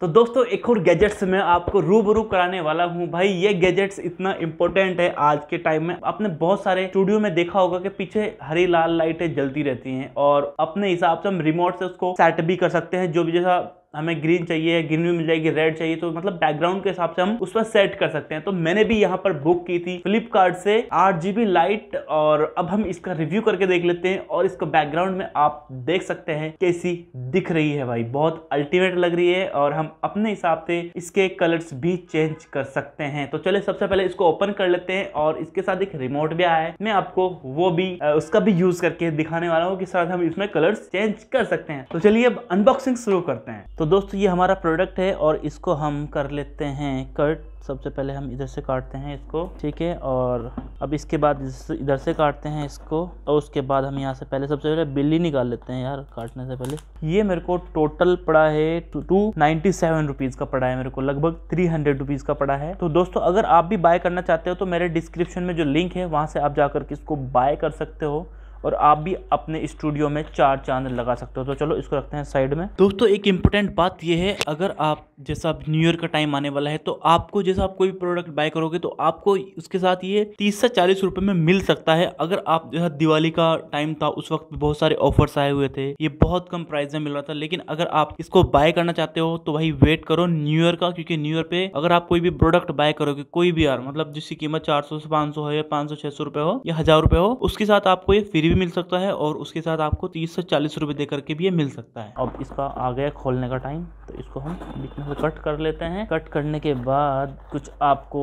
तो दोस्तों एक और गैजेट्स में आपको रूबरू कराने वाला हूँ भाई ये गैजेट्स इतना इंपॉर्टेंट है आज के टाइम में आपने बहुत सारे स्टूडियो में देखा होगा कि पीछे हरी लाल लाइटें जलती रहती हैं और अपने हिसाब से हम रिमोट से उसको सेट भी कर सकते हैं जो भी जैसा हमें ग्रीन चाहिए ग्रीन भी मिल जाएगी रेड चाहिए तो मतलब बैकग्राउंड के हिसाब से हम उस पर सेट कर सकते हैं तो मैंने भी यहाँ पर बुक की थी फ्लिपकार्ट से आठ लाइट और अब हम इसका रिव्यू करके देख लेते हैं और इसको बैकग्राउंड में आप देख सकते हैं कैसी दिख रही है भाई बहुत अल्टीमेट लग रही है और हम अपने हिसाब से इसके कलर्स भी चेंज कर सकते हैं तो चले सबसे पहले इसको ओपन कर लेते हैं और इसके साथ एक रिमोट भी आया है मैं आपको वो भी उसका भी यूज करके दिखाने वाला हूँ कि साथ हम इसमें कलर्स चेंज कर सकते हैं तो चलिए अब अनबॉक्सिंग शुरू करते हैं तो दोस्तों ये हमारा प्रोडक्ट है और इसको हम कर लेते हैं कट सबसे पहले हम इधर से काटते हैं इसको ठीक है और अब इसके बाद इधर से काटते हैं इसको और उसके बाद हम यहाँ से पहले सबसे पहले बिल्ली निकाल लेते हैं यार काटने से पहले ये मेरे को टोटल पड़ा है टू नाइन्टी सेवन रुपीज़ का पड़ा है मेरे को लगभग थ्री हंड्रेड रुपीज़ का पड़ा है तो दोस्तों अगर आप भी बाय करना चाहते हो तो मेरे डिस्क्रिप्शन में जो लिंक है वहाँ से आप जाकर करके इसको बाय कर सकते हो और आप भी अपने स्टूडियो में चार चांद लगा सकते हो तो चलो इसको रखते हैं साइड में दोस्तों एक इम्पोर्टेंट बात यह है अगर आप जैसा न्यू ईयर का टाइम आने वाला है तो आपको जैसा आप कोई प्रोडक्ट बाय करोगे तो आपको उसके साथ ये तीस से चालीस रुपए में मिल सकता है अगर आप जैसा दिवाली का टाइम था उस वक्त बहुत सारे ऑफर्स आए हुए थे ये बहुत कम प्राइस में मिल रहा था लेकिन अगर आप इसको बाय करना चाहते हो तो भाई वेट करो न्यू ईयर का क्योंकि न्यू ईयर पे अगर आप कोई भी प्रोडक्ट बाय करोगे कोई भी यार मतलब जिसकी कीमत चार सौ से पांच सौ हो या पाँच सौ छह सौ रुपए हो या हजार रुपए हो उसके साथ आपको ये फ्री भी मिल सकता है और उसके साथ आपको तीस से चालीस रुपये दे करके भी ये मिल सकता है अब इसका आ गया खोलने का टाइम तो इसको हम बीच में से कट कर लेते हैं कट करने के बाद कुछ आपको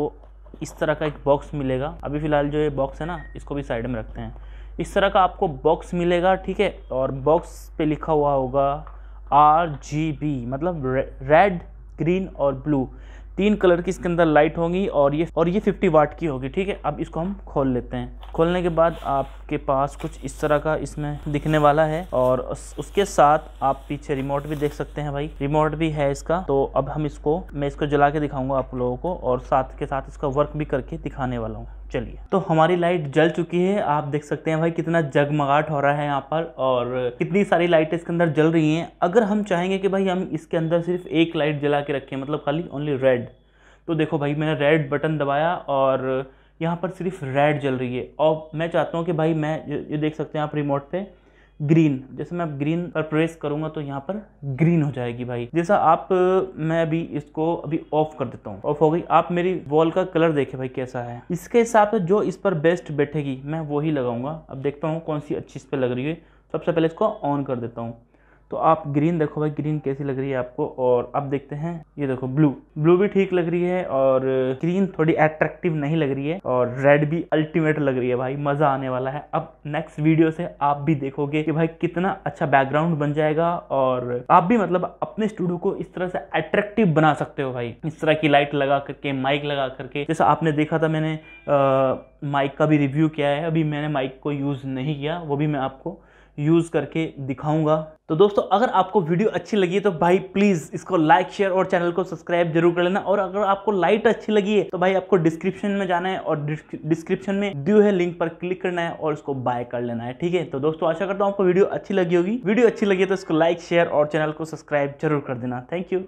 इस तरह का एक बॉक्स मिलेगा अभी फ़िलहाल जो ये बॉक्स है ना इसको भी साइड में रखते हैं इस तरह का आपको बॉक्स मिलेगा ठीक है और बॉक्स पे लिखा हुआ होगा आर जी बी मतलब रेड ग्रीन और ब्लू तीन कलर की इसके अंदर लाइट होंगी और ये और ये 50 वाट की होगी ठीक है अब इसको हम खोल लेते हैं खोलने के बाद आपके पास कुछ इस तरह का इसमें दिखने वाला है और उसके साथ आप पीछे रिमोट भी देख सकते हैं भाई रिमोट भी है इसका तो अब हम इसको मैं इसको जला के दिखाऊंगा आप लोगों को और साथ के साथ इसका वर्क भी करके दिखाने वाला हूँ चलिए तो हमारी लाइट जल चुकी है आप देख सकते हैं भाई कितना जगमगाट हो रहा है यहाँ पर और कितनी सारी लाइट इसके अंदर जल रही हैं अगर हम चाहेंगे कि भाई हम इसके अंदर सिर्फ एक लाइट जला के रखें मतलब खाली ओनली रेड तो देखो भाई मैंने रेड बटन दबाया और यहाँ पर सिर्फ रेड जल रही है और मैं चाहता हूँ कि भाई मैं ये देख सकते हैं आप रिमोट पर ग्रीन जैसे मैं ग्रीन पर प्रेस करूंगा तो यहाँ पर ग्रीन हो जाएगी भाई जैसा आप मैं अभी इसको अभी ऑफ कर देता हूँ ऑफ हो गई आप मेरी वॉल का कलर देखे भाई कैसा है इसके हिसाब से जो इस पर बेस्ट बैठेगी मैं वही लगाऊंगा अब देखता हूँ कौन सी अच्छी इस पर लग रही है सबसे पहले इसको ऑन कर देता हूँ तो आप ग्रीन देखो भाई ग्रीन कैसी लग रही है आपको और अब देखते हैं ये देखो ब्लू ब्लू भी ठीक लग रही है और ग्रीन थोड़ी एट्रैक्टिव नहीं लग रही है और रेड भी अल्टीमेट लग रही है भाई मज़ा आने वाला है अब नेक्स्ट वीडियो से आप भी देखोगे कि भाई कितना अच्छा बैकग्राउंड बन जाएगा और आप भी मतलब अपने स्टूडियो को इस तरह से अट्रेक्टिव बना सकते हो भाई इस तरह की लाइट लगा करके माइक लगा करके जैसा आपने देखा था मैंने आ, माइक का भी रिव्यू किया है अभी मैंने माइक को यूज़ नहीं किया वो भी मैं आपको यूज़ करके दिखाऊंगा तो दोस्तों अगर आपको वीडियो अच्छी लगी है तो भाई प्लीज़ इसको लाइक शेयर और चैनल को सब्सक्राइब जरूर कर लेना और अगर आपको लाइट अच्छी लगी है तो भाई आपको डिस्क्रिप्शन में जाना है और डिस्क्रिप्शन में दियो है लिंक पर क्लिक करना है और उसको बाय कर लेना है ठीक है तो दोस्तों आशा करता हूँ आपको वीडियो अच्छी लगी होगी वीडियो अच्छी लगी है तो इसको लाइक शेयर और चैनल को सब्सक्राइब जरूर कर देना थैंक यू